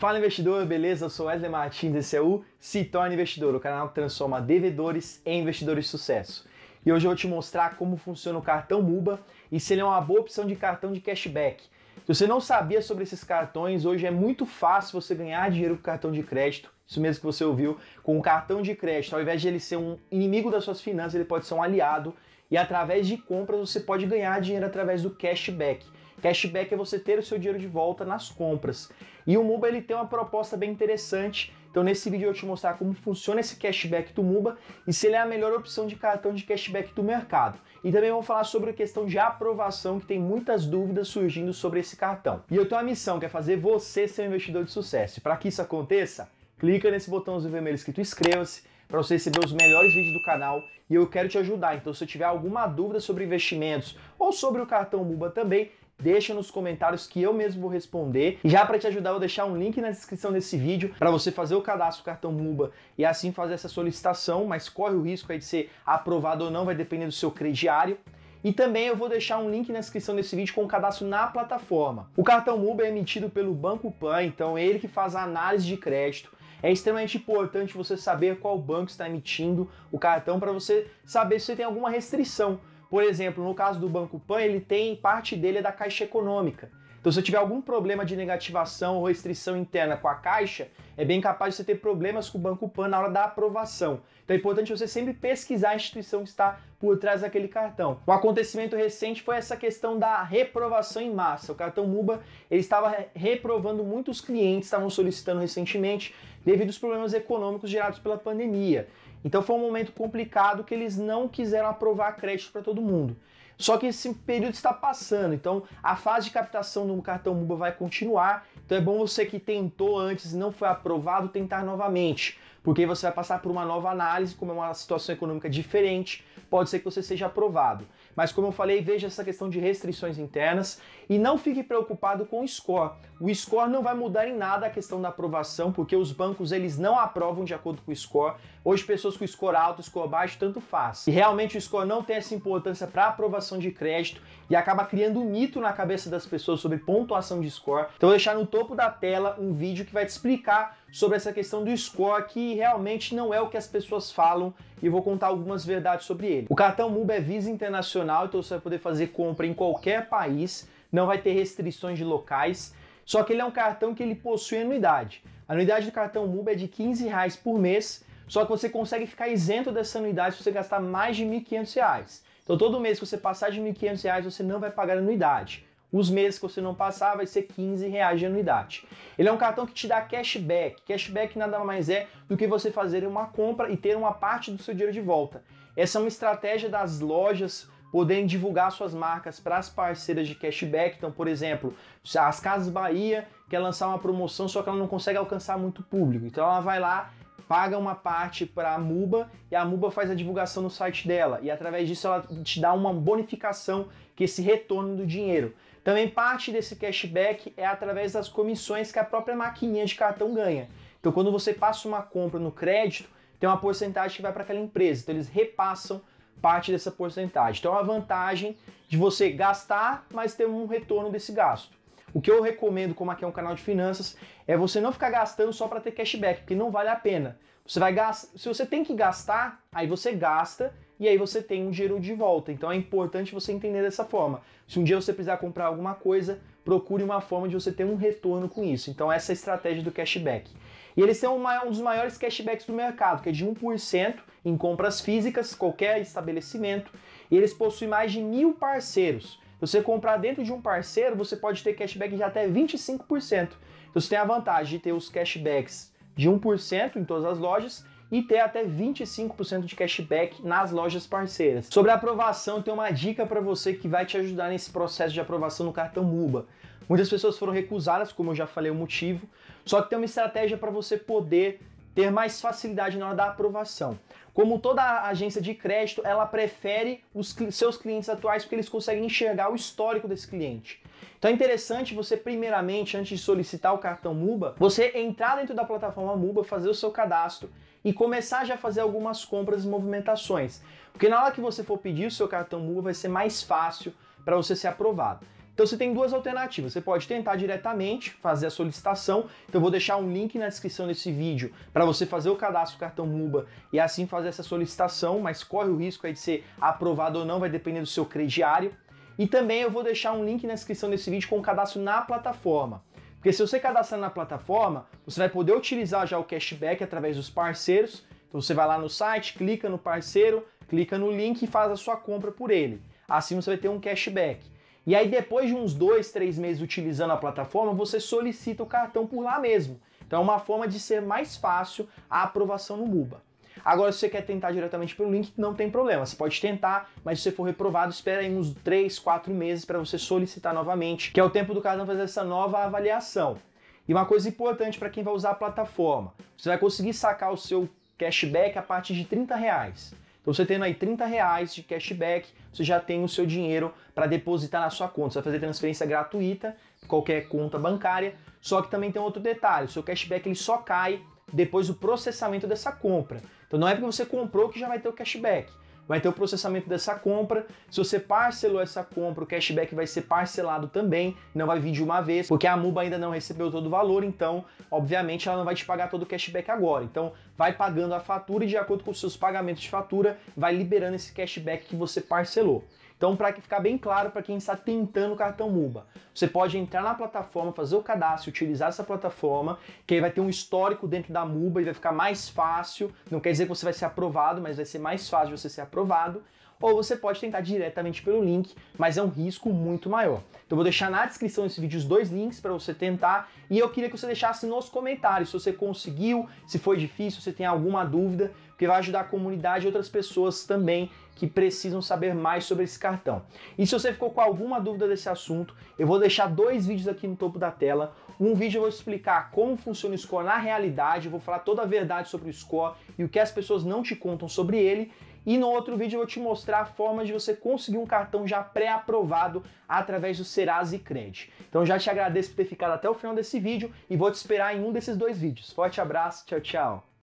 Fala investidor, beleza? Eu sou Wesley Martins, esse é o Se Torna Investidor, o canal que transforma devedores em investidores de sucesso. E hoje eu vou te mostrar como funciona o cartão MUBA e se ele é uma boa opção de cartão de cashback. Se você não sabia sobre esses cartões, hoje é muito fácil você ganhar dinheiro com cartão de crédito. Isso mesmo que você ouviu, com o cartão de crédito, ao invés de ele ser um inimigo das suas finanças, ele pode ser um aliado. E através de compras você pode ganhar dinheiro através do cashback. Cashback é você ter o seu dinheiro de volta nas compras. E o Muba ele tem uma proposta bem interessante. Então nesse vídeo eu vou te mostrar como funciona esse cashback do Muba e se ele é a melhor opção de cartão de cashback do mercado. E também vou falar sobre a questão de aprovação, que tem muitas dúvidas surgindo sobre esse cartão. E eu tenho uma missão que é fazer você ser um investidor de sucesso. Para que isso aconteça, clica nesse botãozinho vermelho escrito inscreva-se para você receber os melhores vídeos do canal e eu quero te ajudar. Então, se eu tiver alguma dúvida sobre investimentos ou sobre o cartão Muba também, deixa nos comentários que eu mesmo vou responder. E já para te ajudar, eu vou deixar um link na descrição desse vídeo para você fazer o cadastro do cartão Muba e assim fazer essa solicitação, mas corre o risco aí de ser aprovado ou não, vai depender do seu crediário. E também eu vou deixar um link na descrição desse vídeo com o cadastro na plataforma. O cartão Muba é emitido pelo Banco Pan, então é ele que faz a análise de crédito. É extremamente importante você saber qual banco está emitindo o cartão para você saber se tem alguma restrição por exemplo, no caso do Banco Pan, ele tem parte dele é da Caixa Econômica. Então, se eu tiver algum problema de negativação ou restrição interna com a Caixa, é bem capaz de você ter problemas com o Banco Pan na hora da aprovação. Então, é importante você sempre pesquisar a instituição que está por trás daquele cartão. Um acontecimento recente foi essa questão da reprovação em massa. O cartão Muba ele estava reprovando muitos clientes, estavam solicitando recentemente, devido aos problemas econômicos gerados pela pandemia. Então foi um momento complicado que eles não quiseram aprovar crédito para todo mundo. Só que esse período está passando, então a fase de captação do cartão MUBA vai continuar. Então é bom você que tentou antes e não foi aprovado tentar novamente, porque você vai passar por uma nova análise, como é uma situação econômica diferente, pode ser que você seja aprovado. Mas como eu falei, veja essa questão de restrições internas e não fique preocupado com o score. O score não vai mudar em nada a questão da aprovação, porque os bancos eles não aprovam de acordo com o score. Hoje pessoas com score alto, score baixo, tanto faz. E realmente o score não tem essa importância para aprovação pontuação de crédito e acaba criando um mito na cabeça das pessoas sobre pontuação de score. Então vou deixar no topo da tela um vídeo que vai te explicar sobre essa questão do score que realmente não é o que as pessoas falam e vou contar algumas verdades sobre ele. O cartão MUB é Visa Internacional, então você vai poder fazer compra em qualquer país, não vai ter restrições de locais, só que ele é um cartão que ele possui anuidade. A anuidade do cartão MUB é de 15 reais por mês, só que você consegue ficar isento dessa anuidade se você gastar mais de R$ 1.500. Então todo mês que você passar de R$ 1.500, você não vai pagar anuidade. Os meses que você não passar vai ser 15 reais de anuidade. Ele é um cartão que te dá cashback. Cashback nada mais é do que você fazer uma compra e ter uma parte do seu dinheiro de volta. Essa é uma estratégia das lojas poderem divulgar suas marcas para as parceiras de cashback. Então, por exemplo, as Casas Bahia quer lançar uma promoção, só que ela não consegue alcançar muito público. Então ela vai lá paga uma parte para a Muba e a Muba faz a divulgação no site dela e através disso ela te dá uma bonificação que esse retorno do dinheiro. Também parte desse cashback é através das comissões que a própria maquininha de cartão ganha. Então quando você passa uma compra no crédito, tem uma porcentagem que vai para aquela empresa. Então eles repassam parte dessa porcentagem. Então é uma vantagem de você gastar, mas ter um retorno desse gasto. O que eu recomendo, como aqui é um canal de finanças, é você não ficar gastando só para ter cashback, porque não vale a pena. Você vai gastar, se você tem que gastar, aí você gasta e aí você tem um dinheiro de volta. Então é importante você entender dessa forma. Se um dia você precisar comprar alguma coisa, procure uma forma de você ter um retorno com isso. Então essa é a estratégia do cashback. E eles são um dos maiores cashbacks do mercado, que é de 1% em compras físicas, qualquer estabelecimento. E eles possuem mais de mil parceiros você comprar dentro de um parceiro, você pode ter cashback de até 25%. Então você tem a vantagem de ter os cashbacks de 1% em todas as lojas e ter até 25% de cashback nas lojas parceiras. Sobre a aprovação, tem uma dica para você que vai te ajudar nesse processo de aprovação no cartão Muba. Muitas pessoas foram recusadas, como eu já falei o motivo, só que tem uma estratégia para você poder ter mais facilidade na hora da aprovação. Como toda agência de crédito, ela prefere os seus clientes atuais porque eles conseguem enxergar o histórico desse cliente. Então é interessante você, primeiramente, antes de solicitar o cartão MUBA, você entrar dentro da plataforma MUBA, fazer o seu cadastro e começar já a fazer algumas compras e movimentações. Porque na hora que você for pedir o seu cartão MUBA, vai ser mais fácil para você ser aprovado. Então você tem duas alternativas. Você pode tentar diretamente fazer a solicitação. Então eu vou deixar um link na descrição desse vídeo para você fazer o cadastro do cartão Muba e assim fazer essa solicitação, mas corre o risco aí de ser aprovado ou não, vai depender do seu crediário. E também eu vou deixar um link na descrição desse vídeo com o cadastro na plataforma. Porque se você cadastrar na plataforma, você vai poder utilizar já o cashback através dos parceiros. Então você vai lá no site, clica no parceiro, clica no link e faz a sua compra por ele. Assim você vai ter um cashback. E aí, depois de uns dois, três meses utilizando a plataforma, você solicita o cartão por lá mesmo. Então, é uma forma de ser mais fácil a aprovação no MUBA. Agora, se você quer tentar diretamente pelo link, não tem problema. Você pode tentar, mas se você for reprovado, espera aí uns três, quatro meses para você solicitar novamente, que é o tempo do cartão fazer essa nova avaliação. E uma coisa importante para quem vai usar a plataforma: você vai conseguir sacar o seu cashback a partir de 30 reais. Então você tendo aí 30 reais de cashback, você já tem o seu dinheiro para depositar na sua conta. Você vai fazer transferência gratuita, qualquer conta bancária. Só que também tem outro detalhe: o seu cashback ele só cai depois do processamento dessa compra. Então não é porque você comprou que já vai ter o cashback vai ter o processamento dessa compra. Se você parcelou essa compra, o cashback vai ser parcelado também, não vai vir de uma vez, porque a MUBA ainda não recebeu todo o valor, então, obviamente, ela não vai te pagar todo o cashback agora. Então, vai pagando a fatura e, de acordo com os seus pagamentos de fatura, vai liberando esse cashback que você parcelou. Então, para que ficar bem claro para quem está tentando o cartão Muba, você pode entrar na plataforma, fazer o cadastro, utilizar essa plataforma, que aí vai ter um histórico dentro da Muba e vai ficar mais fácil. Não quer dizer que você vai ser aprovado, mas vai ser mais fácil você ser aprovado ou você pode tentar diretamente pelo link, mas é um risco muito maior. Então vou deixar na descrição desse vídeo os dois links para você tentar e eu queria que você deixasse nos comentários se você conseguiu, se foi difícil, se tem alguma dúvida, porque vai ajudar a comunidade e outras pessoas também que precisam saber mais sobre esse cartão. E se você ficou com alguma dúvida desse assunto, eu vou deixar dois vídeos aqui no topo da tela. Um vídeo eu vou explicar como funciona o score na realidade, vou falar toda a verdade sobre o score e o que as pessoas não te contam sobre ele. E no outro vídeo eu vou te mostrar a forma de você conseguir um cartão já pré-aprovado através do Serasa e Cred. Então já te agradeço por ter ficado até o final desse vídeo e vou te esperar em um desses dois vídeos. Forte abraço, tchau, tchau.